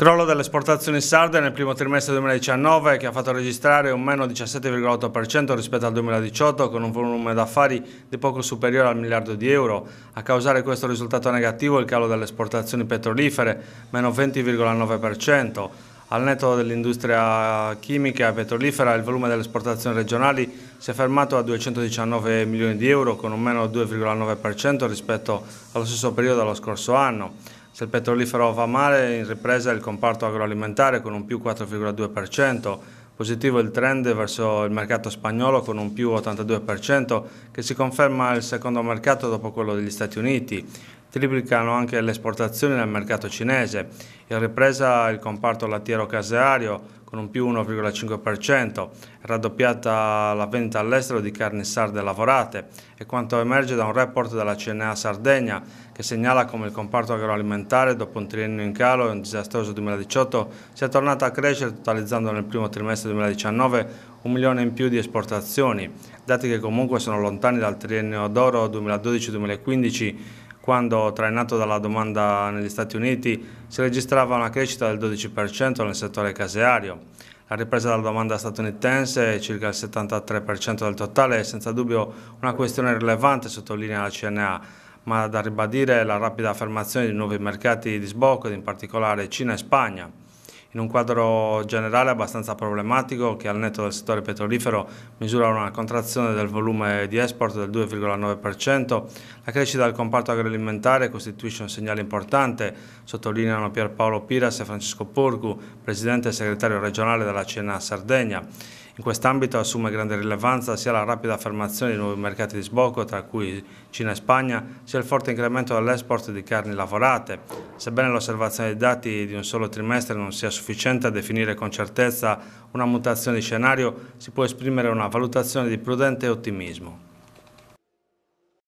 Crollo delle esportazioni sarde nel primo trimestre 2019 che ha fatto registrare un meno 17,8% rispetto al 2018 con un volume d'affari di poco superiore al miliardo di euro. A causare questo risultato negativo il calo delle esportazioni petrolifere, meno 20,9%. Al netto dell'industria chimica e petrolifera il volume delle esportazioni regionali si è fermato a 219 milioni di euro con un meno 2,9% rispetto allo stesso periodo dello scorso anno. Se il petrolifero va male, in ripresa il comparto agroalimentare con un più 4,2%, positivo il trend verso il mercato spagnolo con un più 82% che si conferma il secondo mercato dopo quello degli Stati Uniti triplicano anche le esportazioni nel mercato cinese. In ripresa il comparto lattiero caseario con un più 1,5%, raddoppiata la vendita all'estero di carni sarde lavorate e quanto emerge da un report della CNA Sardegna che segnala come il comparto agroalimentare dopo un triennio in calo e un disastroso 2018 sia tornato a crescere totalizzando nel primo trimestre 2019 un milione in più di esportazioni, dati che comunque sono lontani dal triennio d'oro 2012-2015 quando trainato dalla domanda negli Stati Uniti si registrava una crescita del 12% nel settore caseario. La ripresa della domanda statunitense, circa il 73% del totale, è senza dubbio una questione rilevante, sottolinea la CNA, ma da ribadire la rapida affermazione di nuovi mercati di sbocco, in particolare Cina e Spagna in un quadro generale abbastanza problematico che al netto del settore petrolifero misura una contrazione del volume di export del 2,9%. La crescita del comparto agroalimentare costituisce un segnale importante, sottolineano Pierpaolo Piras e Francesco Porcu, presidente e segretario regionale della Cena Sardegna. In quest'ambito assume grande rilevanza sia la rapida affermazione di nuovi mercati di sbocco, tra cui Cina e Spagna, sia il forte incremento dell'export di carni lavorate. Sebbene l'osservazione dei dati di un solo trimestre non sia sufficiente a definire con certezza una mutazione di scenario, si può esprimere una valutazione di prudente ottimismo.